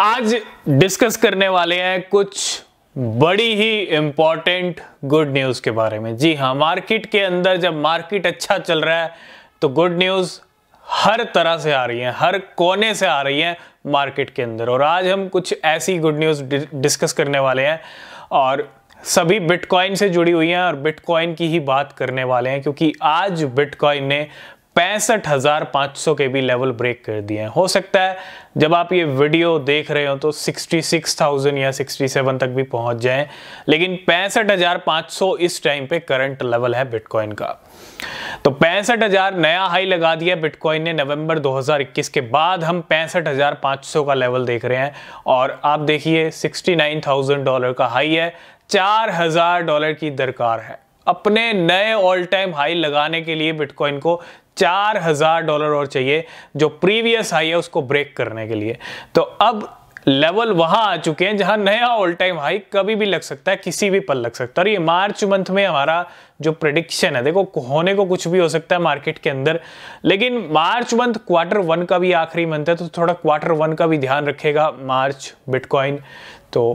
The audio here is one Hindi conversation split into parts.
आज डिस्कस करने वाले हैं कुछ बड़ी ही इंपॉर्टेंट गुड न्यूज़ के बारे में जी हाँ मार्केट के अंदर जब मार्केट अच्छा चल रहा है तो गुड न्यूज़ हर तरह से आ रही है हर कोने से आ रही है मार्केट के अंदर और आज हम कुछ ऐसी गुड न्यूज़ डिस्कस करने वाले हैं और सभी बिटकॉइन से जुड़ी हुई हैं और बिटकॉइन की ही बात करने वाले हैं क्योंकि आज बिटकॉइन ने पैंसठ हजार पाँच सौ के भी लेवल ब्रेक कर दिए हैं हो सकता है जब आप ये वीडियो देख रहे हो तो सिक्सटी सिक्स थाउजेंड या सिक्सटी सेवन तक भी पहुंच जाएं लेकिन पैंसठ हजार पाँच सौ इस टाइम पे करंट लेवल है बिटकॉइन का तो पैंसठ हजार नया हाई लगा दिया बिटकॉइन ने नवंबर 2021 के बाद हम पैंसठ हजार पाँच सौ का लेवल देख रहे हैं और आप देखिए सिक्सटी डॉलर का हाई है चार डॉलर की दरकार है अपने नए ऑल टाइम हाई लगाने के लिए बिटकॉइन को चार हजार डॉलर और चाहिए जो प्रीवियस हाई है उसको ब्रेक करने के लिए तो अब लेवल वहां आ चुके हैं जहां नया ऑल टाइम हाई कभी भी लग सकता है किसी भी पल लग सकता है और ये मार्च मंथ में हमारा जो प्रडिक्शन है देखो होने को कुछ भी हो सकता है मार्केट के अंदर लेकिन मार्च मंथ क्वार्टर वन का भी आखिरी मंथ है तो थोड़ा क्वार्टर वन का भी ध्यान रखेगा मार्च बिटकॉइन तो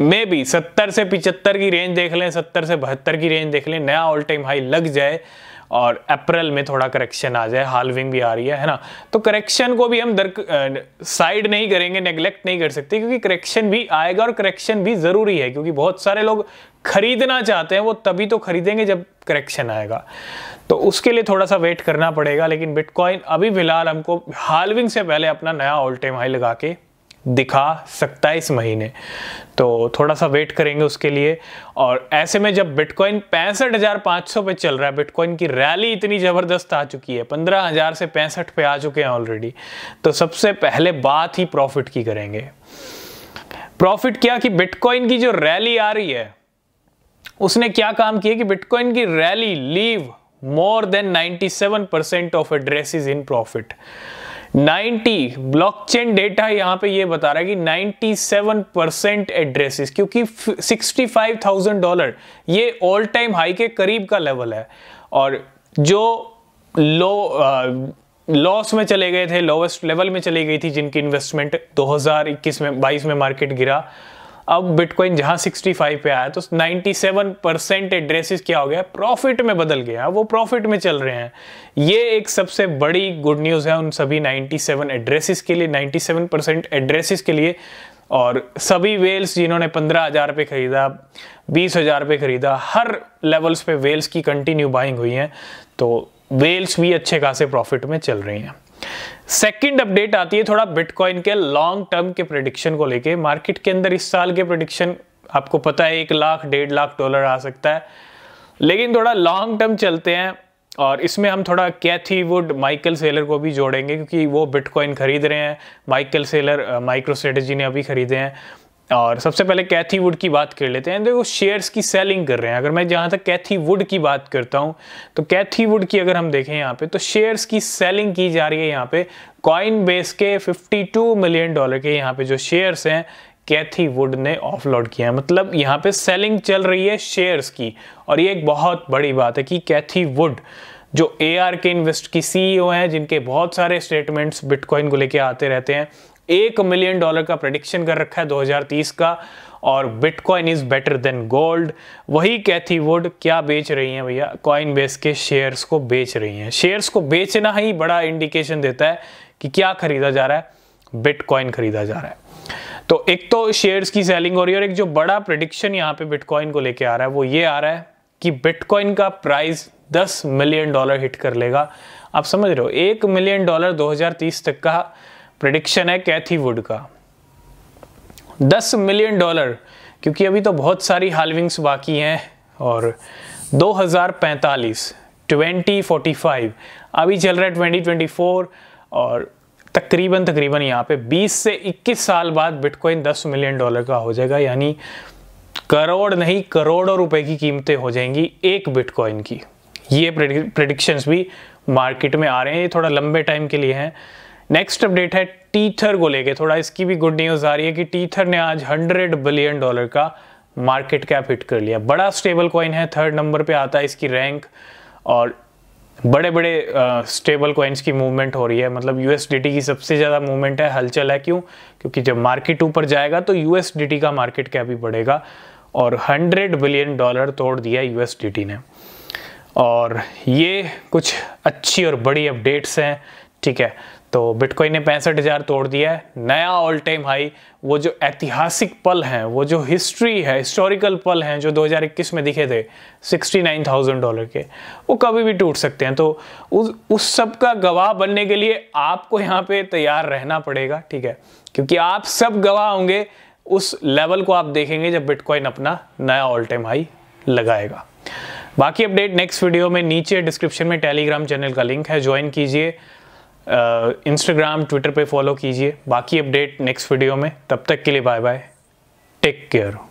मे बी सत्तर से पिचहत्तर की रेंज देख लें सत्तर से बहत्तर की रेंज देख लें नया ऑल टाइम हाई लग जाए और अप्रैल में थोड़ा करेक्शन आ जाए हालविंग भी आ रही है है ना तो करेक्शन को भी हम दर साइड नहीं करेंगे नेग्लेक्ट नहीं कर सकते क्योंकि करेक्शन भी आएगा और करेक्शन भी ज़रूरी है क्योंकि बहुत सारे लोग खरीदना चाहते हैं वो तभी तो खरीदेंगे जब करेक्शन आएगा तो उसके लिए थोड़ा सा वेट करना पड़ेगा लेकिन बिटकॉइन अभी फिलहाल हमको हालविंग से पहले अपना नया ऑल टाइम हाई लगा के दिखा सकता है इस महीने तो थोड़ा सा वेट करेंगे उसके लिए और ऐसे में जब बिटकॉइन पैंसठ हज़ार पाँच सौ पे चल रहा है बिटकॉइन की रैली इतनी ज़बरदस्त आ चुकी है पंद्रह हज़ार से पैंसठ पे आ चुके हैं ऑलरेडी तो सबसे पहले बात ही प्रॉफिट की करेंगे प्रॉफिट क्या कि बिटकॉइन की जो रैली आ रही है उसने क्या काम किया कि बिटकॉइन की rally leave more than 97 percent of addresses in profit 90 blockchain data यहां पे ये बता रहा है कि 97 परसेंट एड्रेसेस क्योंकि 65,000 डॉलर ये ऑल टाइम हाई के करीब का लेवल है और जो लो लॉस uh, में चले गए थे लोवेस्ट लेवल में चली गई थी जिनकी इन्वेस्टमेंट 2021 में 22 में मार्केट गिरा अब बिटकॉइन जहां 65 पे आया तो 97 परसेंट एड्रेसिस क्या हो गया प्रॉफिट में बदल गया वो प्रॉफिट में चल रहे हैं ये एक सबसे बड़ी गुड न्यूज़ है उन सभी 97 एड्रेसिस के लिए 97 परसेंट एड्रेसिस के लिए और सभी वेल्स जिन्होंने पंद्रह हज़ार पे ख़रीदा बीस हज़ार पे ख़रीदा हर लेवल्स पे वेल्स की कंटिन्यू बाइंग हुई है तो वेल्स भी अच्छे खासे प्रॉफिट में चल रही हैं सेकंड अपडेट आती है थोड़ा बिटकॉइन के लॉन्ग टर्म के प्रिडिक्शन को लेके मार्केट के अंदर इस साल के प्रिडिक्शन आपको पता है एक लाख डेढ़ लाख डॉलर आ सकता है लेकिन थोड़ा लॉन्ग टर्म चलते हैं और इसमें हम थोड़ा कैथी वुड माइकल सेलर को भी जोड़ेंगे क्योंकि वो बिटकॉइन खरीद रहे हैं माइकल सेलर माइक्रो स्ट्रेटेजी ने अभी खरीदे हैं और सबसे पहले कैथी वुड की बात कर लेते हैं देखो शेयर्स की सेलिंग कर रहे हैं अगर मैं जहाँ तक कैथी वुड की बात करता हूँ तो कैथी वुड की अगर हम देखें यहाँ पे तो शेयर्स की सेलिंग की जा रही है यहाँ पे कॉइन बेस के 52 मिलियन डॉलर के यहाँ पे जो शेयर्स हैं कैथी वुड ने लोड किया है मतलब यहाँ पे सेलिंग चल रही है शेयर्स की और ये एक बहुत बड़ी बात है कि कैथी वुड जो ए के इन्वेस्ट की सीईओ e हैं जिनके बहुत सारे स्टेटमेंट्स बिटकॉइन को लेके आते रहते हैं एक मिलियन डॉलर का प्रडिक्शन कर रखा है 2030 का और bitcoin is better than gold वही कैथी वुड क्या बेच रही हैं भैया कॉइन बेस के शेयर्स को बेच रही हैं शेयर्स को बेचना ही बड़ा इंडिकेशन देता है कि क्या खरीदा जा रहा है बिटकॉइन खरीदा जा रहा है तो एक तो शेयर्स की सेलिंग हो रही है और एक जो बड़ा प्रडिक्शन यहाँ पे बिटकॉइन को लेके आ रहा है वो ये आ रहा है कि बिटकॉइन का प्राइस 10 मिलियन डॉलर हिट कर लेगा आप समझ रहे हो एक मिलियन डॉलर 2030 तक का प्रडिक्शन है कैथी वुड का दस मिलियन डॉलर क्योंकि अभी तो बहुत सारी हालविंग्स बाकी हैं और 2045 2045 अभी चल रहा है 2024 और तकरीबन तकरीबन यहाँ पे 20 से 21 साल बाद बिटकॉइन 10 मिलियन डॉलर का हो जाएगा यानी करोड़ नहीं करोड़ों रुपए की कीमतें हो जाएंगी एक बिटकॉइन की ये प्रडिक्शंस भी मार्केट में आ रहे हैं ये थोड़ा लंबे टाइम के लिए हैं नेक्स्ट अपडेट है टीथर को लेके थोड़ा इसकी भी गुड न्यूज आ रही है कि टीथर ने आज 100 बिलियन डॉलर का मार्केट कैप हिट कर लिया बड़ा स्टेबल कॉइन है थर्ड नंबर पे आता है इसकी रैंक और बड़े बड़े स्टेबल कॉइन्स की मूवमेंट हो रही है मतलब यूएसडीटी की सबसे ज़्यादा मूवमेंट है हलचल है क्यों क्योंकि जब मार्केट ऊपर जाएगा तो यूएसडीटी का मार्केट कैप भी बढ़ेगा और 100 बिलियन डॉलर तोड़ दिया यूएसडीटी ने और ये कुछ अच्छी और बड़ी अपडेट्स हैं ठीक है तो बिटकॉइन ने पैंसठ हज़ार तोड़ दिया है नया ऑल टाइम हाई वो जो ऐतिहासिक पल हैं वो जो हिस्ट्री है हिस्टोरिकल पल हैं जो 2021 में दिखे थे 69,000 डॉलर के वो कभी भी टूट सकते हैं तो उस उस सब का गवाह बनने के लिए आपको यहाँ पे तैयार रहना पड़ेगा ठीक है क्योंकि आप सब गवाह होंगे उस लेवल को आप देखेंगे जब बिटकॉइन अपना नया ऑल टाइम हाई लगाएगा बाकी अपडेट नेक्स्ट वीडियो में नीचे डिस्क्रिप्शन में टेलीग्राम चैनल का लिंक है ज्वाइन कीजिए इंस्टाग्राम ट्विटर पे फॉलो कीजिए बाकी अपडेट नेक्स्ट वीडियो में तब तक के लिए बाय बाय टेक केयर